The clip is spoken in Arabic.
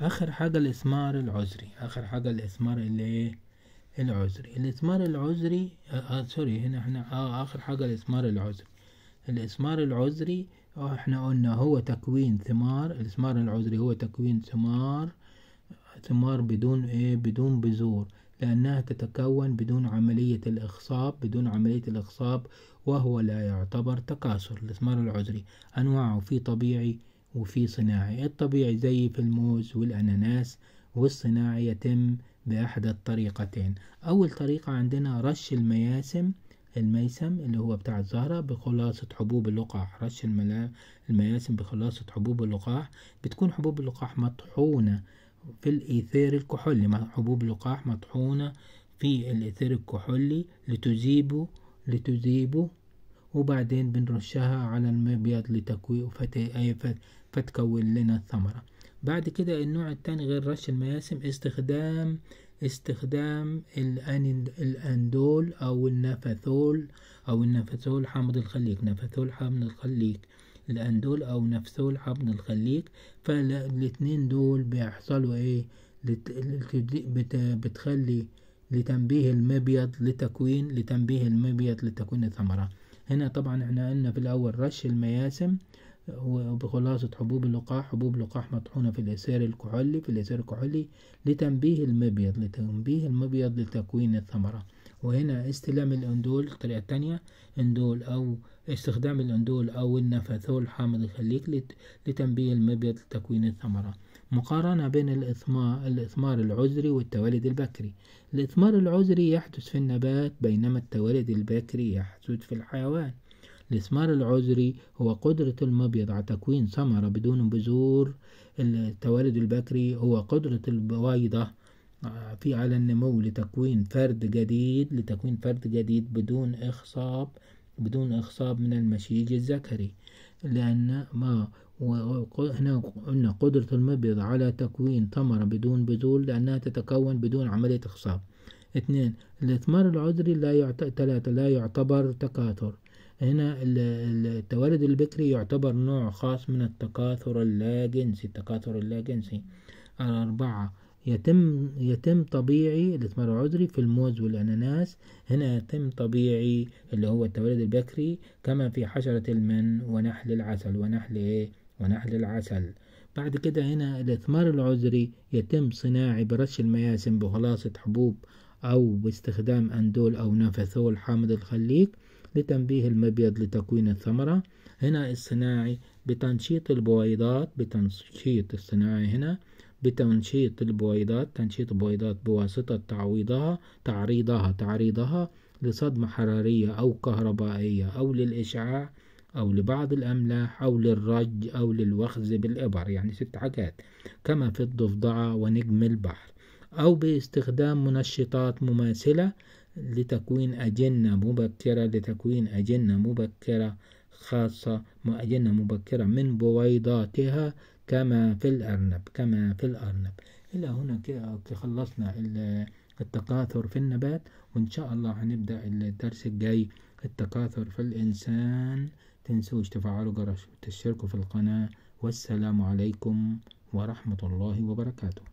آخر حاجة الإثمار العذري آخر حاجة الإثمار اللي إيه العذري الإثمار العذري آه, آه، سوري هنا إحنا آه،, آه آخر حاجة الإثمار العذري الإثمار العذري آه إحنا قلنا هو تكوين ثمار الإثمار العذري هو تكوين ثمار ثمار بدون إيه بدون بذور لأنها تتكون بدون عملية الإخصاب بدون عملية الإخصاب وهو لا يعتبر تكاثر الإثمار العذري أنواعه في طبيعي وفي صناعي الطبيعي زي في الموز والأناناس والصناعي يتم بأحدى الطريقتين أول طريقة عندنا رش المياسم الميسم اللي هو بتاع الزهرة بخلاصة حبوب اللقاح رش المياسم بخلاصة حبوب اللقاح بتكون حبوب اللقاح مطحونة في الإيثير الكحولي حبوب اللقاح مطحونة في الإيثير الكحولي لتذيبه لتذيبه وبعدين بنرشها على المبيض لتكوي فتكون لنا الثمرة بعد كده النوع التاني غير رش المياسم استخدام استخدام الأندول أو النفثول أو النفثول حامض الخليج نفثول حامض الخليج الأندول أو نفثول حامض الخليج فالاتنين دول بيحصلوا إيه بتخلي لتنبيه المبيض لتكوين لتنبيه المبيض لتكوين الثمرة هنا طبعا احنا قلنا في الأول رش المياسم وبخلاصة حبوب اللقاح حبوب لقاح مطحونة في الإسير الكحولي في الإسير الكحولي لتنبيه المبيض لتنبيه المبيض لتكوين الثمرة وهنا استلام الأندول طريقة تانية أندول أو استخدام الأندول أو النفاثول حامض الخليك لتنبيه المبيض لتكوين الثمرة مقارنة بين الإثمار, الإثمار العذري والتوالد البكري الإثمار العذري يحدث في النبات بينما التوالد البكري يحدث في الحيوان الإثمار العذري هو قدرة المبيض على تكوين ثمرة بدون بذور التوالد البكري هو قدرة البويضة آه، في على النمو لتكوين فرد جديد لتكوين فرد جديد بدون إخصاب بدون إخصاب من المشيج الذكري لأن ما هنا قلنا قدرة المبيض على تكوين ثمرة بدون بذور لأنها تتكون بدون عملية إخصاب اثنين الإثمار العذري لا يعت... ثلاثة لا يعتبر تكاثر هنا التوالد البكري يعتبر نوع خاص من التكاثر اللاجنسي التكاثر اللاجنسي الأربعة يتم يتم طبيعي الإثمار العذري في الموز والأناناس هنا يتم طبيعي اللي هو التوليد البكري كما في حشرة المن ونحل العسل ونحل إيه ونحل العسل بعد كده هنا الإثمار العذري يتم صناعي برش المياسم بخلاصة حبوب أو باستخدام أندول أو نافثول حامض الخليك لتنبيه المبيض لتكوين الثمرة هنا الصناعي بتنشيط البويضات بتنشيط الصناعي هنا بتنشيط البويضات تنشيط البويضات بواسطة تعويضها تعريضها تعريضها لصدمة حرارية أو كهربائية أو للإشعاع أو لبعض الأملاح أو للرج أو للوخز بالإبر يعني ست حاجات كما في الضفدعة ونجم البحر أو باستخدام منشطات مماثلة لتكوين أجنة مبكرة لتكوين أجنة مبكرة خاصة أجنة مبكرة من بويضاتها كما في الأرنب كما في الأرنب إلى هنا خلصنا التكاثر في النبات وإن شاء الله هنبدأ الدرس الجاي التكاثر في الإنسان تنسوش تفعلوا جرس وتشتركوا في القناة والسلام عليكم ورحمة الله وبركاته